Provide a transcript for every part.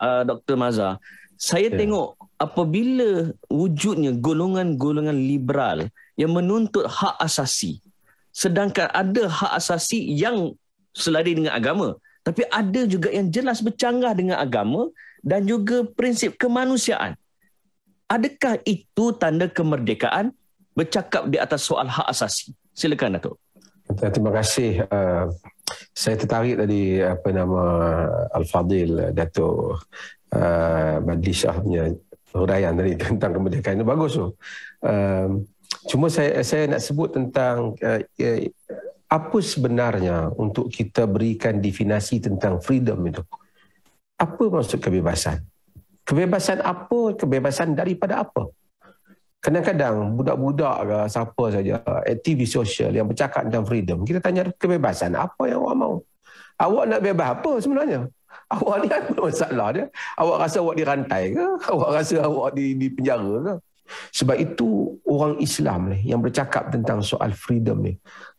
uh, Dr. Mazhar, saya yeah. tengok apabila wujudnya golongan-golongan liberal yang menuntut hak asasi, sedangkan ada hak asasi yang selari dengan agama, tapi ada juga yang jelas bercanggah dengan agama dan juga prinsip kemanusiaan. Adakah itu tanda kemerdekaan bercakap di atas soal hak asasi? Silakan, Datuk. Terima kasih uh, saya tertarik tadi apa nama Al-Fadil Datuk uh, Badli Shah punya huraian tadi tentang kemerdekaan itu bagus tu. Uh, cuma saya saya nak sebut tentang uh, eh, apa sebenarnya untuk kita berikan definisi tentang freedom itu. Apa maksud kebebasan? Kebebasan apa? Kebebasan daripada apa? Kadang-kadang budak-budak ke lah, siapa saja aktivis sosial yang bercakap tentang freedom, kita tanya kebebasan apa yang awak mau? Awak nak bebas apa sebenarnya? Awak ni apa masalah dia? Awak rasa awak dirantai ke? Awak rasa awak di, di penjara ke? Sebab itu orang Islam ni yang bercakap tentang soal freedom ni.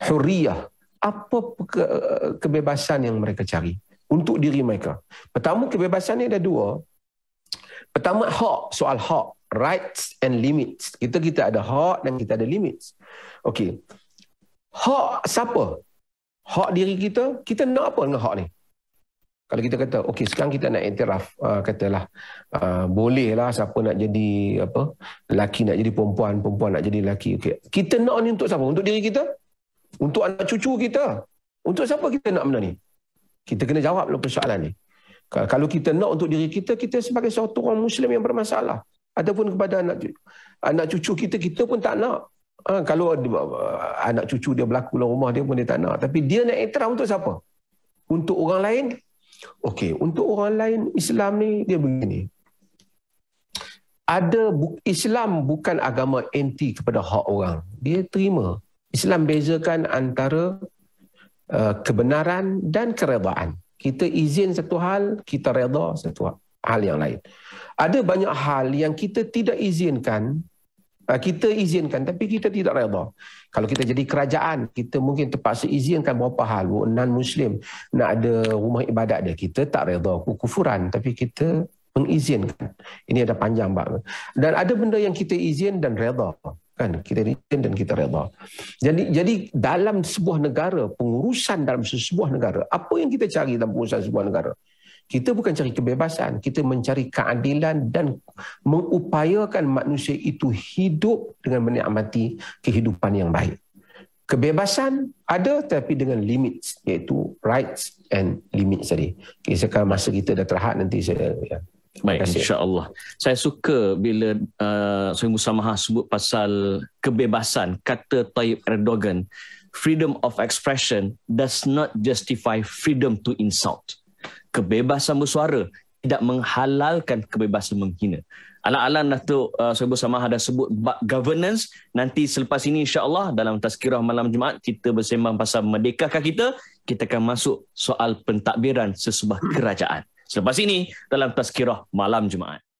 Huriyah. Apa ke, eh, kebebasan yang mereka cari untuk diri mereka? Pertama kebebasan ni ada dua. Pertama hak, soal hak rights and limits. Kita kita ada hak dan kita ada limits. Okey. Hak siapa? Hak diri kita, kita nak apa dengan hak ni? Kalau kita kata, okey sekarang kita nak iktiraf, uh, katalah uh, lah siapa nak jadi apa? Laki nak jadi perempuan, perempuan nak jadi laki. Okey. Kita nak ni untuk siapa? Untuk diri kita? Untuk anak cucu kita? Untuk siapa kita nak benda ni? Kita kena jawab persoalan ni. Kalau kita nak untuk diri kita, kita sebagai seorang Muslim yang bermasalah ataupun kepada anak cucu. Anak cucu kita, kita pun tak nak. Ha, kalau dia, uh, anak cucu dia berlaku dalam rumah dia pun dia tak nak. Tapi dia nak ikhtiram untuk siapa? Untuk orang lain? Okey, untuk orang lain Islam ni dia begini. Ada bu- Islam bukan agama anti kepada hak orang. Dia terima. Islam bezakan antara uh, kebenaran dan keredaan. Kita izin satu hal, kita reda satu hal hal yang lain. Ada banyak hal yang kita tidak izinkan, ah, kita izinkan tapi kita tidak redha. Kalau kita jadi kerajaan, kita mungkin terpaksa izinkan beberapa hal. Non-Muslim nak ada rumah ibadat dia, kita tak redha. Kufuran tapi kita mengizinkan. Ini ada panjang bab. Dan ada benda yang kita izin dan redha. Kan? Kita izin dan kita redha. Jadi, jadi dalam sebuah negara, pengurusan dalam sebuah negara, apa yang kita cari dalam pengurusan sebuah negara? Kita bukan cari kebebasan, kita mencari keadilan dan mengupayakan manusia itu hidup dengan menikmati kehidupan yang baik. Kebebasan ada tapi dengan limit, iaitu rights and limit. tadi. Okay, sekarang masa kita dah terhad nanti saya ya. Baik, insyaAllah. Saya suka bila uh, Suhaim Musamaha sebut pasal kebebasan, kata Tayyip Erdogan, freedom of expression does not justify freedom to insult kebebasan bersuara tidak menghalalkan kebebasan menghina. Alang-alang Datuk uh, Soebo Samah dah sebut bab governance. Nanti selepas ini insyaAllah dalam tazkirah malam Jumaat kita bersembang pasal merdeka kita. Kita akan masuk soal pentadbiran sesebuah kerajaan. Selepas ini dalam tazkirah malam Jumaat.